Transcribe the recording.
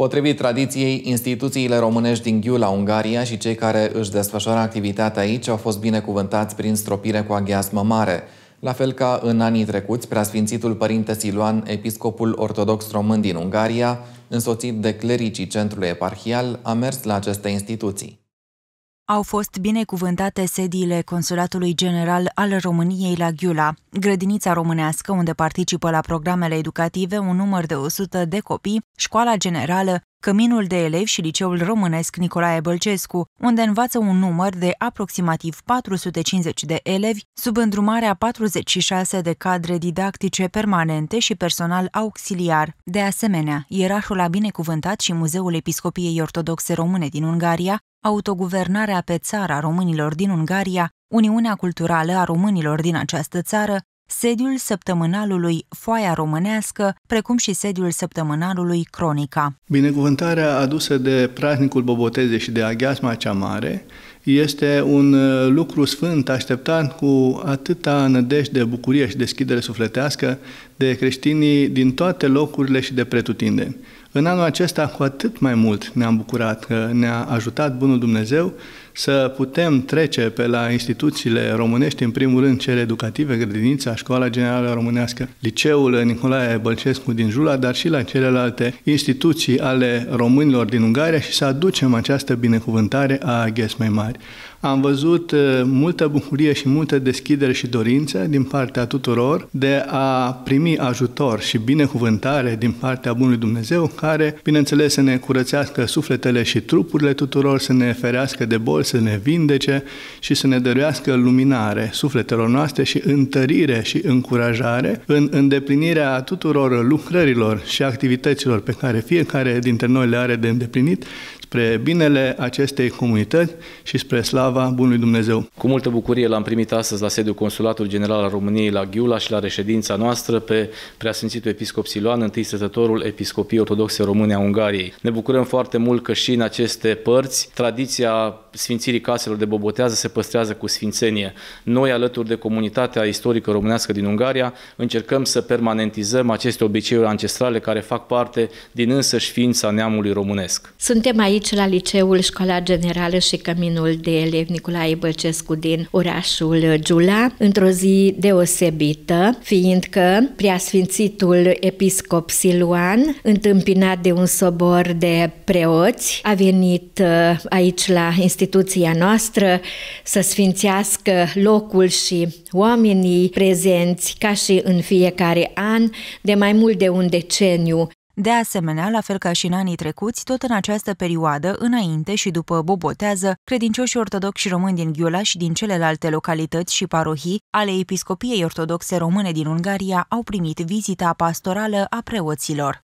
Potrivit tradiției, instituțiile românești din Ghiula, Ungaria și cei care își desfășoară activitatea aici au fost binecuvântați prin stropire cu aghiasmă mare. La fel ca în anii trecuți, preasfințitul Părinte Siluan, episcopul ortodox român din Ungaria, însoțit de clericii centrului eparhial, a mers la aceste instituții au fost binecuvântate sediile Consulatului General al României la Ghiula, grădinița românească unde participă la programele educative un număr de 100 de copii, școala generală, Căminul de elevi și liceul românesc Nicolae Bălcescu, unde învață un număr de aproximativ 450 de elevi, sub îndrumarea 46 de cadre didactice permanente și personal auxiliar. De asemenea, ierarhul a binecuvântat și Muzeul Episcopiei Ortodoxe Române din Ungaria, autoguvernarea pe țara românilor din Ungaria, Uniunea Culturală a Românilor din această țară, sediul săptămânalului Foaia Românească, precum și sediul săptămânalului Cronica. Binecuvântarea adusă de praznicul Boboteze și de Aghiasma cea Mare este un uh, lucru sfânt așteptat cu atâta nădejde, bucurie și deschidere sufletească de creștinii din toate locurile și de pretutindeni. În anul acesta, cu atât mai mult ne-am bucurat că ne-a ajutat Bunul Dumnezeu să putem trece pe la instituțiile românești, în primul rând cele educative, grădinița, școala generală românească, liceul Nicolae Bălcescu din Jula, dar și la celelalte instituții ale românilor din Ungaria și să aducem această binecuvântare a Ghesmei Mari. Am văzut uh, multă bucurie și multă deschidere și dorință din partea tuturor de a primi ajutor și binecuvântare din partea Bunului Dumnezeu, care, bineînțeles, să ne curățească sufletele și trupurile tuturor, să ne ferească de boli, să ne vindece și să ne dăruiască luminare sufletelor noastre și întărire și încurajare în îndeplinirea tuturor lucrărilor și activităților pe care fiecare dintre noi le are de îndeplinit spre binele acestei comunități și spre slavă slava bunului Dumnezeu. Cu multă bucurie l-am primit astăzi la sediul Consulatul General al României la Ghiula și la reședința noastră pe Preasfințitul Episcop Siloan, întâi stătătorul Episcopiei Ortodoxe Române a Ungariei. Ne bucurăm foarte mult că și în aceste părți tradiția sfințirii caselor de bobotează se păstrează cu sfințenie. Noi, alături de comunitatea istorică românească din Ungaria, încercăm să permanentizăm aceste obiceiuri ancestrale care fac parte din însăși ființa neamului românesc. Suntem aici la Liceul Școala Generală și Căminul de Ele elev Nicolae Bălcescu din orașul Giula, într-o zi deosebită, fiindcă preasfințitul episcop Siluan, întâmpinat de un sobor de preoți, a venit uh, aici la instituția noastră să sfințească locul și oamenii prezenți ca și în fiecare an de mai mult de un deceniu. De asemenea, la fel ca și în anii trecuți, tot în această perioadă, înainte și după Bobotează, credincioșii ortodoxi români din Ghiula și din celelalte localități și parohii ale Episcopiei Ortodoxe Române din Ungaria au primit vizita pastorală a preoților.